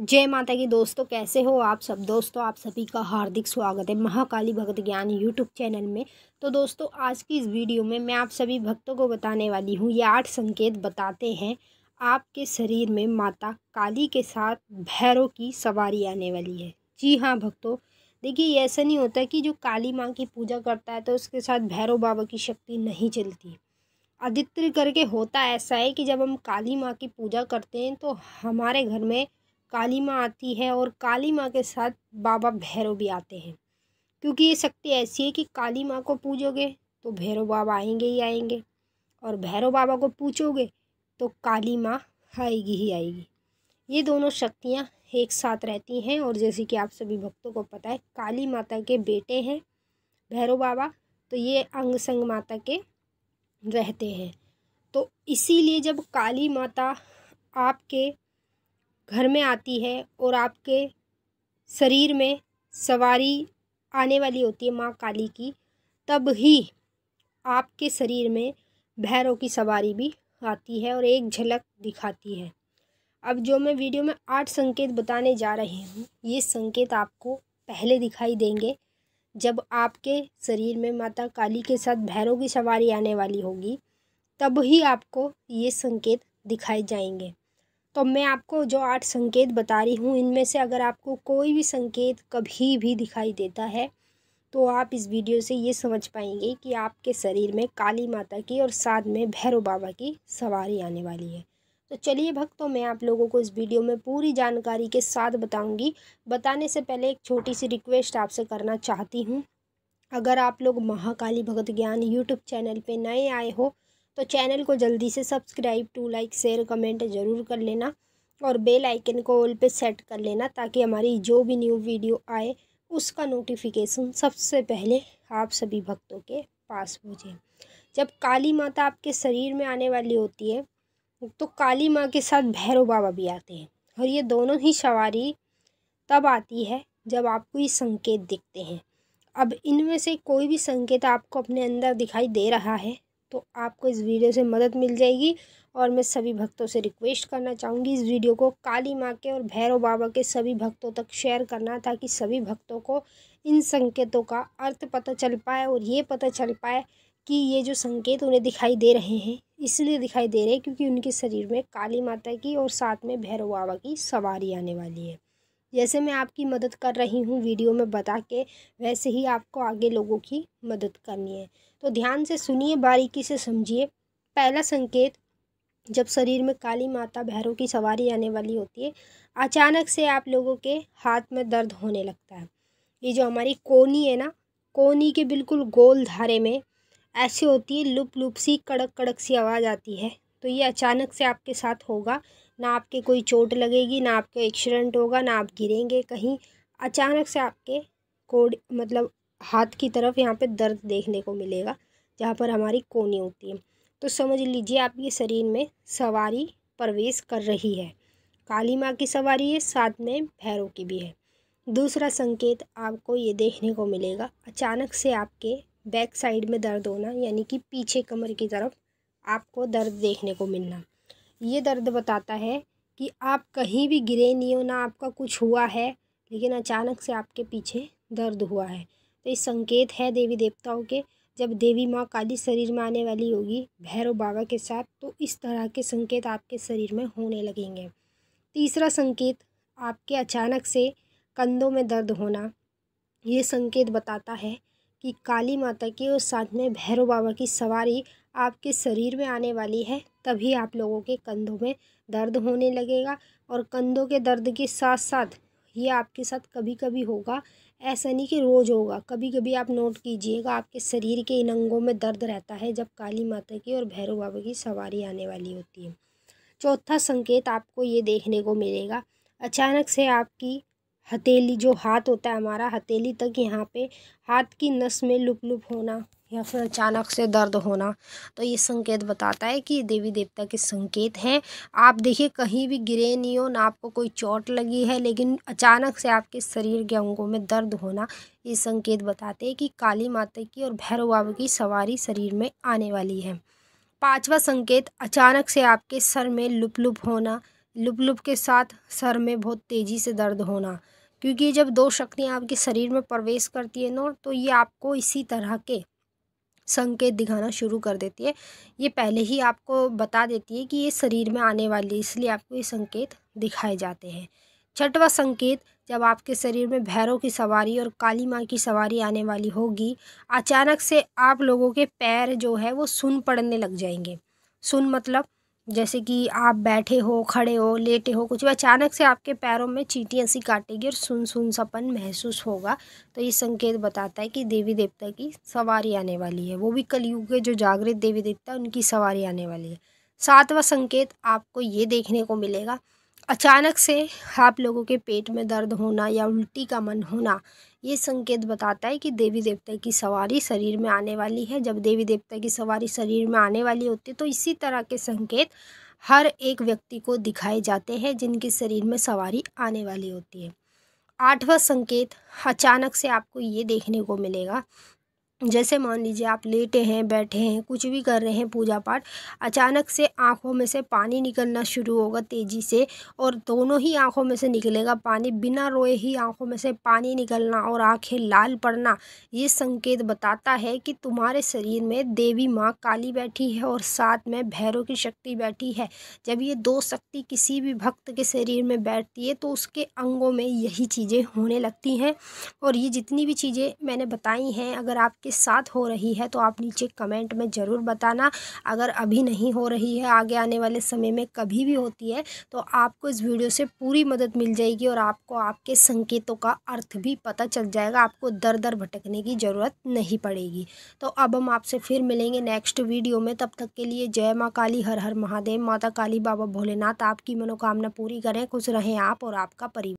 जय माता की दोस्तों कैसे हो आप सब दोस्तों आप सभी का हार्दिक स्वागत है महाकाली भक्त ज्ञान यूट्यूब चैनल में तो दोस्तों आज की इस वीडियो में मैं आप सभी भक्तों को बताने वाली हूँ ये आठ संकेत बताते हैं आपके शरीर में माता काली के साथ भैरव की सवारी आने वाली है जी हाँ भक्तों देखिए ऐसा नहीं होता कि जो काली माँ की पूजा करता है तो उसके साथ भैरव बाबा की शक्ति नहीं चलती अधित्र करके होता ऐसा है कि जब हम काली माँ की पूजा करते हैं तो हमारे घर में काली माँ आती है और काली माँ के साथ बाबा भैरव भी आते हैं क्योंकि ये शक्ति ऐसी है कि काली माँ को पूजोगे तो भैरव बाबा आएंगे ही आएंगे और भैरव बाबा को पूछोगे तो काली माँ आएगी ही आएगी ये दोनों शक्तियाँ एक साथ रहती हैं और जैसे कि आप सभी भक्तों को पता है काली माता के बेटे हैं भैरव बाबा तो ये अंग संग माता के रहते हैं तो इसीलिए जब काली माता आपके घर में आती है और आपके शरीर में सवारी आने वाली होती है माँ काली की तब ही आपके शरीर में भैरों की सवारी भी आती है और एक झलक दिखाती है अब जो मैं वीडियो में आठ संकेत बताने जा रही हूँ ये संकेत आपको पहले दिखाई देंगे जब आपके शरीर में माता काली के साथ भैरों की सवारी आने वाली होगी तब ही आपको ये संकेत दिखाए जाएंगे तो मैं आपको जो आठ संकेत बता रही हूँ इनमें से अगर आपको कोई भी संकेत कभी भी दिखाई देता है तो आप इस वीडियो से ये समझ पाएंगे कि आपके शरीर में काली माता की और साथ में भैरव बाबा की सवारी आने वाली है तो चलिए भक्तों तो मैं आप लोगों को इस वीडियो में पूरी जानकारी के साथ बताऊंगी बताने से पहले एक छोटी सी रिक्वेस्ट आपसे करना चाहती हूँ अगर आप लोग महाकाली भगत ज्ञान यूट्यूब चैनल पे नए आए हो तो चैनल को जल्दी से subscribe to like share comment ज़रूर कर लेना और बेल आइकन को ऑल पे सेट कर लेना ताकि हमारी जो भी न्यू वीडियो आए उसका नोटिफिकेशन सबसे पहले आप सभी भक्तों के पास पहुँचे जब काली माता आपके शरीर में आने वाली होती है तो काली माँ के साथ भैरव बाबा भी आते हैं और ये दोनों ही सवारी तब आती है जब आपको ये संकेत दिखते हैं अब इनमें से कोई भी संकेत आपको अपने अंदर दिखाई दे रहा है तो आपको इस वीडियो से मदद मिल जाएगी और मैं सभी भक्तों से रिक्वेस्ट करना चाहूँगी इस वीडियो को काली माँ के और भैरव बाबा के सभी भक्तों तक शेयर करना ताकि सभी भक्तों को इन संकेतों का अर्थ पता चल पाए और ये पता चल पाए कि ये जो संकेत उन्हें दिखाई दे रहे हैं इसलिए दिखाई दे रहे हैं क्योंकि उनके शरीर में काली माता की और साथ में भैरव बाबा की सवारी आने वाली है जैसे मैं आपकी मदद कर रही हूँ वीडियो में बता के वैसे ही आपको आगे लोगों की मदद करनी है तो ध्यान से सुनिए बारीकी से समझिए पहला संकेत जब शरीर में काली माता भैरव की सवारी आने वाली होती है अचानक से आप लोगों के हाथ में दर्द होने लगता है ये जो हमारी कोनी है ना कोनी के बिल्कुल गोल धारे में ऐसे होती है लुप लुप सी कड़क कड़क सी आवाज़ आती है तो ये अचानक से आपके साथ होगा ना आपके कोई चोट लगेगी ना आपका एक्सीडेंट होगा ना आप गिरेंगे कहीं अचानक से आपके कोड मतलब हाथ की तरफ यहाँ पे दर्द देखने को मिलेगा जहाँ पर हमारी कोनी होती है तो समझ लीजिए आपके शरीर में सवारी प्रवेश कर रही है काली माँ की सवारी है साथ में भैरों की भी है दूसरा संकेत आपको ये देखने को मिलेगा अचानक से आपके बैक साइड में दर्द होना यानी कि पीछे कमर की तरफ आपको दर्द देखने को मिलना ये दर्द बताता है कि आप कहीं भी गिरे नहीं हो ना आपका कुछ हुआ है लेकिन अचानक से आपके पीछे दर्द हुआ है तो ये संकेत है देवी देवताओं के जब देवी माँ काली शरीर में आने वाली होगी भैरव बाबा के साथ तो इस तरह के संकेत आपके शरीर में होने लगेंगे तीसरा संकेत आपके अचानक से कंधों में दर्द होना ये संकेत बताता है कि काली माता की और साथ में भैरव बाबा की सवारी आपके शरीर में आने वाली है तभी आप लोगों के कंधों में दर्द होने लगेगा और कंधों के दर्द के साथ साथ ये आपके साथ कभी कभी होगा ऐसा नहीं कि रोज़ होगा कभी कभी आप नोट कीजिएगा आपके शरीर के इन अंगों में दर्द रहता है जब काली माता की और भैरव बाबा की सवारी आने वाली होती है चौथा संकेत आपको ये देखने को मिलेगा अचानक से आपकी हथेली जो हाथ होता है हमारा हथेली तक यहाँ पे हाथ की नस में लुप लुप होना या फिर अचानक से दर्द होना तो ये संकेत बताता है कि देवी देवता के संकेत हैं आप देखिए कहीं भी गिरे नहीं हो ना आपको कोई चोट लगी है लेकिन अचानक से आपके शरीर के अंगों में दर्द होना ये संकेत बताते हैं कि काली माता की और भैरव बाबा की सवारी शरीर में आने वाली है पांचवा संकेत अचानक से आपके सर में लुप लुप होना लुप लुप के साथ सर में बहुत तेज़ी से दर्द होना क्योंकि जब दो शक्तियाँ आपके शरीर में प्रवेश करती है ना तो ये आपको इसी तरह के संकेत दिखाना शुरू कर देती है ये पहले ही आपको बता देती है कि ये शरीर में आने वाली इसलिए आपको ये संकेत दिखाए जाते हैं छठवा संकेत जब आपके शरीर में भैरों की सवारी और काली माँ की सवारी आने वाली होगी अचानक से आप लोगों के पैर जो है वो सुन पड़ने लग जाएंगे सुन मतलब जैसे कि आप बैठे हो खड़े हो लेटे हो कुछ भी अचानक से आपके पैरों में चीटियाँ सी काटेगी और सुन सुन सपन महसूस होगा तो ये संकेत बताता है कि देवी देवता की सवारी आने वाली है वो भी कलयुग के जो जागृत देवी देवता उनकी सवारी आने वाली है सातवां संकेत आपको ये देखने को मिलेगा अचानक से आप लोगों के पेट में दर्द होना या उल्टी का मन होना ये संकेत बताता है कि देवी देवता की सवारी शरीर में आने वाली है जब देवी देवता की सवारी शरीर में आने वाली होती है तो इसी तरह के संकेत हर एक व्यक्ति को दिखाए जाते हैं जिनके शरीर में सवारी आने वाली होती है आठवां संकेत अचानक से आपको ये देखने को मिलेगा जैसे मान लीजिए आप लेटे हैं बैठे हैं कुछ भी कर रहे हैं पूजा पाठ अचानक से आँखों में से पानी निकलना शुरू होगा तेज़ी से और दोनों ही आँखों में से निकलेगा पानी बिना रोए ही आँखों में से पानी निकलना और आँखें लाल पड़ना ये संकेत बताता है कि तुम्हारे शरीर में देवी माँ काली बैठी है और साथ में भैरव की शक्ति बैठी है जब ये दो शक्ति किसी भी भक्त के शरीर में बैठती है तो उसके अंगों में यही चीज़ें होने लगती हैं और ये जितनी भी चीज़ें मैंने बताई हैं अगर आपके साथ हो रही है तो आप नीचे कमेंट में ज़रूर बताना अगर अभी नहीं हो रही है आगे आने वाले समय में कभी भी होती है तो आपको इस वीडियो से पूरी मदद मिल जाएगी और आपको आपके संकेतों का अर्थ भी पता चल जाएगा आपको दर दर भटकने की ज़रूरत नहीं पड़ेगी तो अब हम आपसे फिर मिलेंगे नेक्स्ट वीडियो में तब तक के लिए जय माँ काली हर हर महादेव माता काली बाबा भोलेनाथ आपकी मनोकामना पूरी करें खुश रहें आप और आपका परिवार